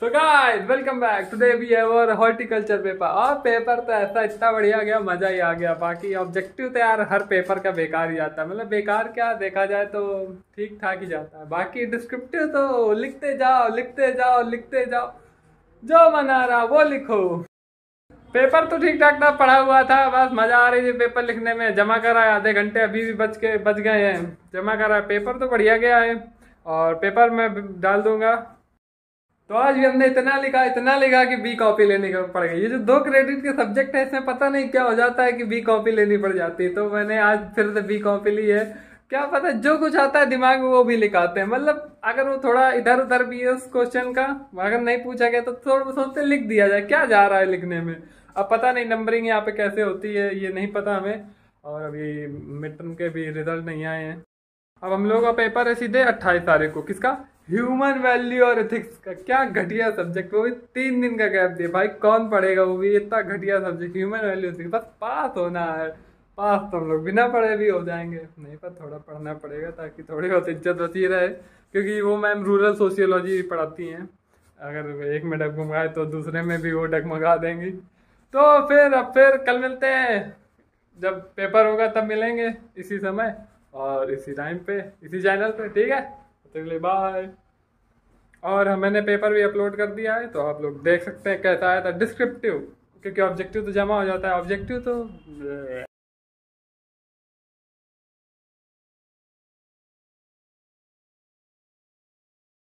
so guys welcome back today we have our horticulture paper और paper तो ऐसा इतना बढ़िया गया मज़ा ही आ गया बाकी ऑब्जेक्टिव तो यार हर पेपर का बेकार ही जाता है मतलब बेकार क्या देखा जाए तो ठीक ठाक ही जाता है बाकी डिस्क्रिप्टिव तो लिखते जाओ लिखते जाओ लिखते जाओ जो मना रहा वो लिखो पेपर तो ठीक ठाक था पढ़ा हुआ था बस मज़ा आ रही थी पेपर लिखने में जमा कराया आधे घंटे अभी भी बच के बच गए हैं जमा कराया पेपर तो बढ़िया गया है और पेपर मैं डाल दूंगा तो आज भी हमने इतना लिखा इतना लिखा कि बी कॉपी लेनी पड़ गई ये जो दो क्रेडिट के सब्जेक्ट है इसमें पता नहीं क्या हो जाता है कि बी कॉपी लेनी पड़ जाती है तो मैंने आज फिर से बी कॉपी ली है क्या पता जो कुछ आता है दिमाग में वो भी लिखाते हैं मतलब अगर वो थोड़ा इधर उधर भी है उस क्वेश्चन का अगर नहीं पूछा गया तो थोड़ा सोचते लिख दिया जाए क्या जा रहा है लिखने में अब पता नहीं नंबरिंग यहाँ पे कैसे होती है ये नहीं पता हमें और अभी मिड टर्म के भी रिजल्ट नहीं आए हैं अब हम लोगों का पेपर है सीधे अट्ठाईस तारीख को किसका ह्यूमन वैल्यू और एथिक्स का क्या घटिया सब्जेक्ट वो भी तीन दिन का गैप दिया भाई कौन पढ़ेगा वो भी इतना घटिया सब्जेक्ट ह्यूमन वैल्यू एथिक्स बस पास होना है पास तो हम लोग बिना पढ़े भी हो जाएंगे नहीं पर थोड़ा पढ़ना पड़ेगा ताकि थोड़ी बहुत इज्जत बची रहे क्योंकि वो मैम रूरल सोशियोलॉजी पढ़ाती हैं अगर एक में डगमगाए तो दूसरे में भी वो डगमगा देंगी तो फिर अब फिर कल मिलते हैं जब पेपर होगा तब मिलेंगे इसी समय और इसी टाइम पे इसी चैनल पे ठीक है तक लिए बाय और मैंने पेपर भी अपलोड कर दिया है तो आप लोग देख सकते हैं कैसा आया था डिस्क्रिप्टिव क्योंकि ऑब्जेक्टिव तो जमा हो जाता है ऑब्जेक्टिव तो